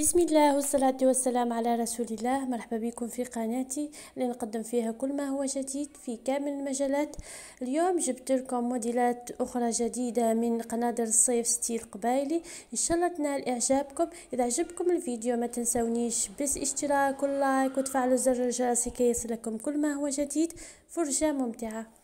بسم الله والصلاة والسلام على رسول الله مرحبا بكم في قناتي اللي نقدم فيها كل ما هو جديد في كامل المجالات اليوم جبت لكم موديلات أخرى جديدة من قنادر الصيف ستيل قبايلي إن شاء الله تنال إعجابكم إذا عجبكم الفيديو ما تنسونيش بس اشتراك ولايك وتفعلوا زر الجرس كي يصلكم كل ما هو جديد فرجة ممتعة